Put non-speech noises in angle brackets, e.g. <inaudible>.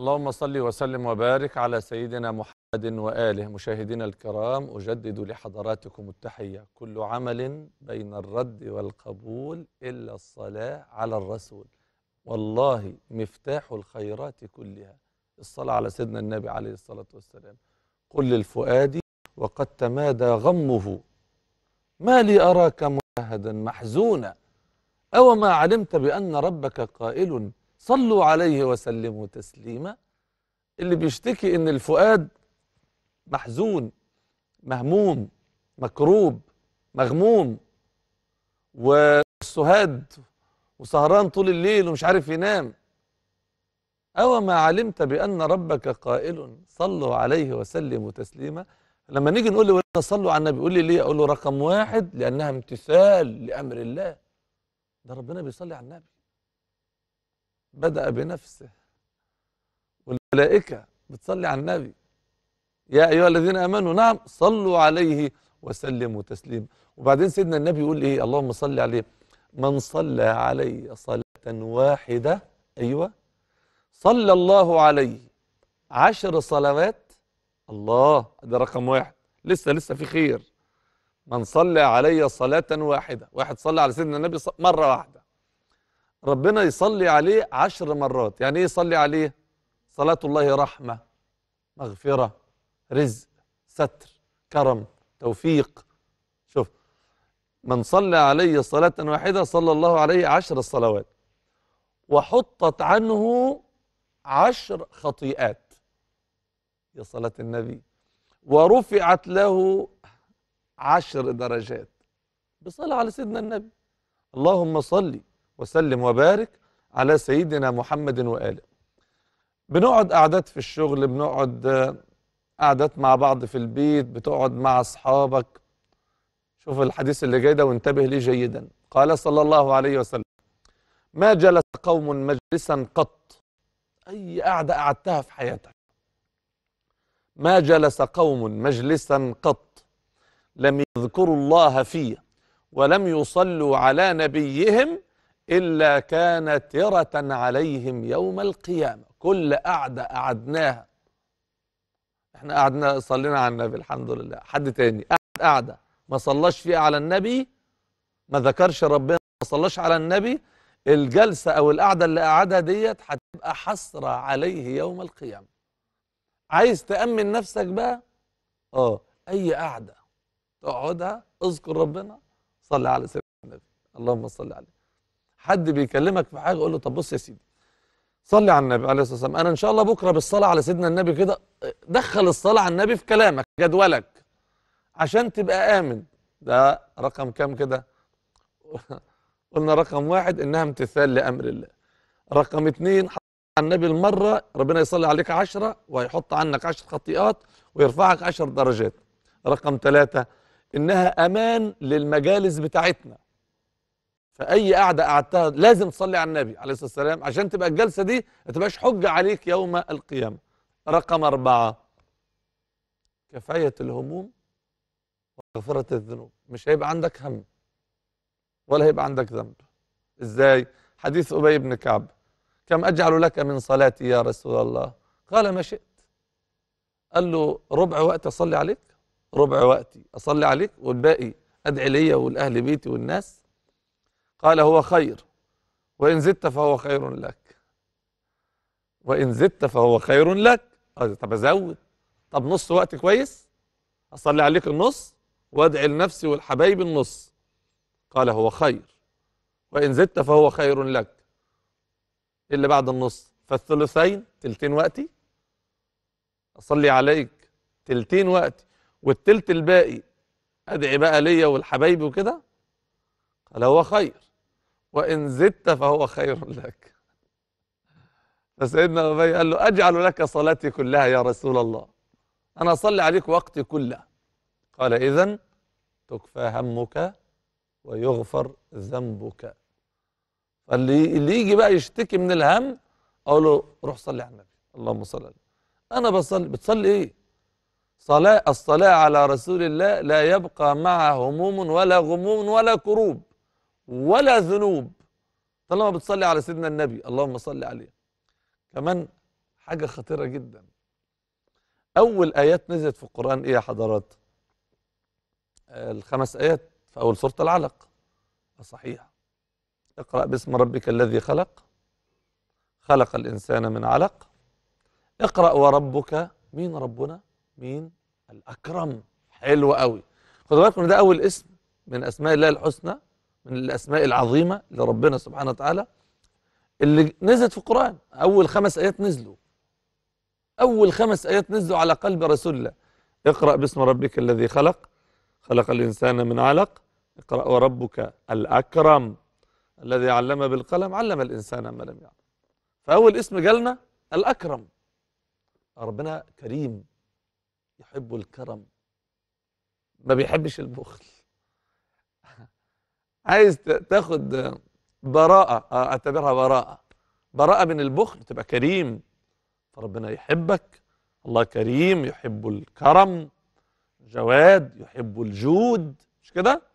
اللهم صل وسلم وبارك على سيدنا محمد وآله مشاهدينا الكرام أجدد لحضراتكم التحية كل عمل بين الرد والقبول إلا الصلاة على الرسول والله مفتاح الخيرات كلها الصلاة على سيدنا النبي عليه الصلاة والسلام قل للفؤاد وقد تمادى غمه ما لي أراك مجاهدا محزونا أو ما علمت بأن ربك قائل صلوا عليه وسلموا تسليما اللي بيشتكي ان الفؤاد محزون مهموم مكروب مغموم والسهاد وسهران طول الليل ومش عارف ينام أو ما علمت بأن ربك قائل صلوا عليه وسلموا تسليما لما نيجي نقول له صلوا على النبي يقول لي ليه؟ أقول له رقم واحد لأنها امتثال لأمر الله ده ربنا بيصلي على النبي بدأ بنفسه والملائكة بتصلي على النبي يا أيها الذين آمنوا نعم صلوا عليه وسلموا تسليما وبعدين سيدنا النبي يقول إيه اللهم صل عليه من صلى علي صلاة واحدة أيوة صلى الله عليه عشر صلوات الله ده رقم واحد لسه لسه في خير من صلى علي صلاة واحدة واحد صلى على سيدنا النبي مرة واحدة ربنا يصلي عليه عشر مرات يعني ايه يصلي عليه صلاة الله رحمة مغفرة رزق ستر كرم توفيق شوف من صلى عليه صلاة واحدة صلى الله عليه عشر الصلوات وحطت عنه عشر خطيئات يا صلاة النبي ورفعت له عشر درجات بصلى على سيدنا النبي اللهم صلي وسلم وبارك على سيدنا محمد وآله بنقعد قعدات في الشغل بنقعد آه، قعدات مع بعض في البيت بتقعد مع أصحابك شوف الحديث اللي جاي ده وانتبه ليه جيدا قال صلى الله عليه وسلم ما جلس قوم مجلسا قط أي قعدة قعدتها في حياتك ما جلس قوم مجلسا قط لم يذكروا الله فيه ولم يصلوا على نبيهم إلا كان ترة عليهم يوم القيامة كل قعدة قعدناها احنا قعدنا صلينا على النبي الحمد لله حد تاني قعد قعدة ما صلاش فيها على النبي ما ذكرش ربنا ما صلاش على النبي الجلسة أو القعدة اللي قعدها ديت هتبقى حسرة عليه يوم القيامة عايز تأمن نفسك بقى اه أي قعدة تقعدها اذكر ربنا صلي على سيدنا النبي اللهم صل عليه حد بيكلمك في حاجه قول له طب بص يا سيدي صلي على النبي عليه الصلاه والسلام انا ان شاء الله بكره بالصلاه على سيدنا النبي كده دخل الصلاه على النبي في كلامك جدولك عشان تبقى امن ده رقم كام كده <laughs> قلنا رقم واحد انها امتثال لامر الله رقم حط على النبي المرة ربنا يصلي عليك عشرة ويحط عنك عشر خطيئات ويرفعك عشر درجات رقم ثلاثة إنها أمان للمجالس بتاعتنا فاي قعده قعدتها لازم تصلي على النبي عليه الصلاه والسلام عشان تبقى الجلسه دي ما تبقاش حجه عليك يوم القيامه رقم أربعة كفاية الهموم وغفرة الذنوب مش هيبقى عندك هم ولا هيبقى عندك ذنب ازاي حديث أبي بن كعب كم أجعل لك من صلاتي يا رسول الله قال ما شئت قال له ربع وقت أصلي عليك ربع وقتي أصلي عليك والباقي أدعي ليا والأهل بيتي والناس قال هو خير وإن زدت فهو خير لك وإن زدت فهو خير لك طب أزود طب نص وقت كويس أصلي عليك النص وأدعي لنفسي والحبايب النص قال هو خير وإن زدت فهو خير لك إيه اللي بعد النص فالثلثين تلتين وقتي أصلي عليك تلتين وقتي والتلت الباقي أدعي بقى ليا والحبايب وكده قال هو خير وإن زدت فهو خير <laughs> لك فسيدنا أبي قال له أجعل لك صلاتي كلها يا رسول الله أنا أصلي عليك وقتي كله قال إذا تكفى همك ويغفر ذنبك فاللي اللي يجي بقى يشتكي من الهم أقول له روح صلي على النبي اللهم صل النبي أنا بصلي بتصلي إيه؟ صلاة الصلاة على رسول الله لا يبقى معه هموم ولا غموم ولا كروب ولا ذنوب طالما بتصلي على سيدنا النبي اللهم صل عليه كمان حاجة خطيرة جدا أول آيات نزلت في القرآن إيه يا حضرات؟ آه، الخمس آيات في أول سورة العلق صحيح اقرأ باسم ربك الذي خلق خلق الإنسان من علق اقرأ وربك مين ربنا؟ مين؟ الأكرم حلو قوي خدوا بالكم ده أول اسم من أسماء الله الحسنى من الأسماء العظيمة لربنا سبحانه وتعالى اللي نزلت في القرآن أول خمس آيات نزلوا أول خمس آيات نزلوا على قلب رسول الله اقرأ باسم ربك الذي خلق خلق الإنسان من علق اقرأ وربك الأكرم الذي علم بالقلم علم الإنسان ما لم يعلم فأول اسم جالنا الأكرم ربنا كريم يحب الكرم ما بيحبش البخل عايز تاخد براءة آه، أعتبرها براءة براءة من البخل تبقى كريم فربنا يحبك الله كريم يحب الكرم جواد يحب الجود مش كده